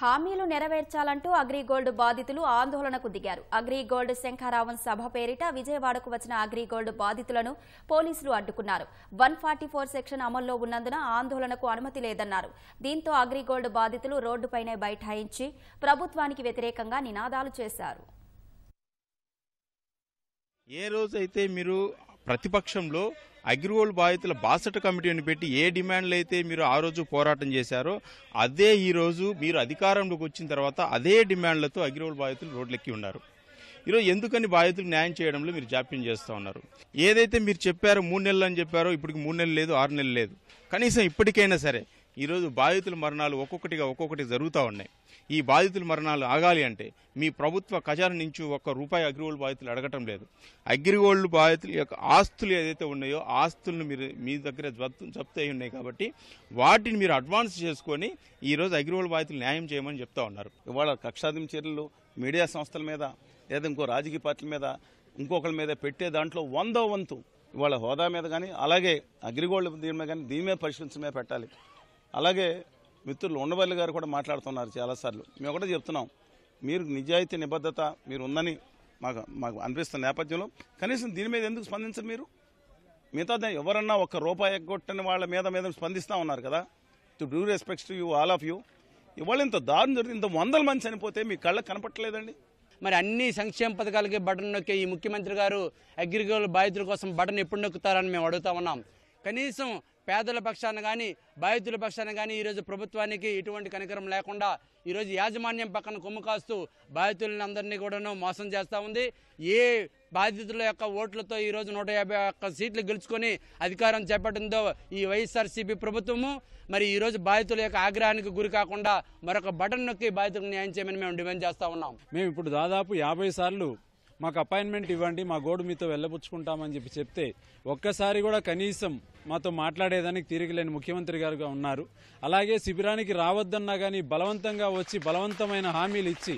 హామీలు నెరవేర్చాలంటూ అగ్రిగోల్డ్ బాధితులు ఆందోళనకు దిగారు అగ్రిగోల్డ్ శంఖారావన్ సభ పేరిట విజయవాడకు వచ్చిన అగ్రిగోల్డ్ బాధితులను పోలీసులు అడ్డుకున్నారు వన్ ఫార్టీ ఫోర్ సెక్షన్ అమల్లో ఉన్నందున ఆందోళనకు అనుమతి లేదన్నారు దీంతో అగ్రిగోల్డ్ బాధితులు రోడ్డుపైనే బైఠాయించి ప్రభుత్వానికి వ్యతిరేకంగా నినాదాలు చేశారు ఏ రోజైతే మీరు ప్రతిపక్షంలో అగ్రిగోల్ బాధితుల బాసట కమిటీని పెట్టి ఏ డిమాండ్లు అయితే మీరు ఆ రోజు పోరాటం చేశారో అదే ఈరోజు మీరు అధికారంలోకి వచ్చిన తర్వాత అదే డిమాండ్లతో అగ్రిగోల్ బాధితులు రోడ్లెక్కి ఉన్నారు ఈరోజు ఎందుకని బాధితులు న్యాయం చేయడంలో మీరు జాప్యం చేస్తూ ఉన్నారు ఏదైతే మీరు చెప్పారో మూడు నెలలు అని చెప్పారో ఇప్పటికి మూడు నెలలు లేదు ఆరు నెలలు లేదు కనీసం ఇప్పటికైనా సరే ఈరోజు బాధితుల మరణాలు ఒక్కొక్కటిగా ఒక్కొక్కటి జరుగుతూ ఉన్నాయి ఈ బాధితుల మరణాలు ఆగాలి అంటే మీ ప్రభుత్వ ఖజానా నుంచి ఒక్క రూపాయి అగ్రిగోల్డ్ బాధితులు అడగటం లేదు అగ్రిగోల్డ్ బాధితుల యొక్క ఆస్తులు ఏదైతే ఉన్నాయో ఆస్తులను మీరు మీ దగ్గర జప్తు జప్తు అయి ఉన్నాయి కాబట్టి వాటిని మీరు అడ్వాన్స్ చేసుకొని ఈరోజు అగ్రిగోల్డ్ బాధితులు న్యాయం చేయమని చెప్తా ఉన్నారు ఇవాళ కక్షాదిం చర్యలు మీడియా సంస్థల మీద లేదా ఇంకో రాజకీయ పార్టీల మీద ఇంకొకరి మీద పెట్టే దాంట్లో వందో వంతు ఇవాళ హోదా మీద కానీ అలాగే అగ్రిగోల్డ్ దీని మీద కానీ దీని మీద పరిశీలించడం పెట్టాలి అలాగే మిత్రులు ఉండవల్లి గారు కూడా మాట్లాడుతున్నారు చాలాసార్లు మేము ఒకటే చెప్తున్నాం మీరు నిజాయితీ నిబద్ధత మీరు ఉందని మాకు మాకు అనిపిస్తున్న నేపథ్యంలో కనీసం దీని మీద ఎందుకు స్పందించరు మీరు మిగతా ఎవరన్నా ఒక్క రూపాయి ఎగ్గొట్టని వాళ్ళ మీద మీద స్పందిస్తూ ఉన్నారు కదా to due respects to you all of you ఇవాళ ఇంత దారుణం జరిగింది ఇంత వందల మంది చనిపోతే మీ కళ్ళకు కనపట్టలేదండి మరి అన్ని సంక్షేమ పథకాలకి బటన్ నొక్కే ఈ ముఖ్యమంత్రి గారు అగ్రికల్చర్ బాధితుల కోసం బటన్ ఎప్పుడు నొక్కుతారని మేము అడుగుతా ఉన్నాం కనీసం పేదల పక్షాన కానీ బాధితుల పక్షాన కానీ ఈరోజు ప్రభుత్వానికి ఎటువంటి కనికరం లేకుండా ఈరోజు యాజమాన్యం పక్కన కొమ్ము కాస్తూ అందరినీ కూడాను మోసం చేస్తూ ఉంది ఏ బాధితుల యొక్క ఓట్లతో ఈరోజు నూట యాభై ఒక్క సీట్లు గెలుచుకొని అధికారం చేపట్టిందో ఈ వైఎస్ఆర్సీపీ ప్రభుత్వము మరి ఈరోజు బాధితుల యొక్క ఆగ్రహానికి గురి కాకుండా మరొక బటన్ నొక్కి బాధితులకు న్యాయం చేయమని మేము డిమాండ్ చేస్తూ ఉన్నాం మేము ఇప్పుడు దాదాపు యాభై సార్లు మాకు అపాయింట్మెంట్ ఇవ్వండి మా గోడు మీతో వెళ్ళబుచ్చుకుంటామని చెప్పి చెప్తే ఒక్కసారి కూడా కనీసం మాతో మాట్లాడేదానికి తీరికలేని ముఖ్యమంత్రి గారుగా ఉన్నారు అలాగే శిబిరానికి రావద్దన్నా కానీ బలవంతంగా వచ్చి బలవంతమైన హామీలు ఇచ్చి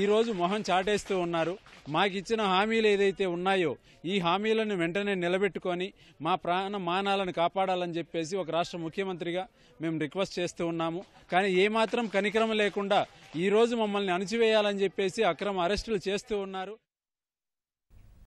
ఈరోజు మొహం చాటేస్తూ ఉన్నారు మాకిచ్చిన హామీలు ఏదైతే ఉన్నాయో ఈ హామీలను వెంటనే నిలబెట్టుకొని మా ప్రాణ మానాలను కాపాడాలని చెప్పేసి ఒక రాష్ట్ర ముఖ్యమంత్రిగా మేము రిక్వెస్ట్ చేస్తూ ఉన్నాము కానీ ఏమాత్రం కనికరం లేకుండా ఈరోజు మమ్మల్ని అణిచివేయాలని చెప్పేసి అక్రమ అరెస్టులు చేస్తూ ఉన్నారు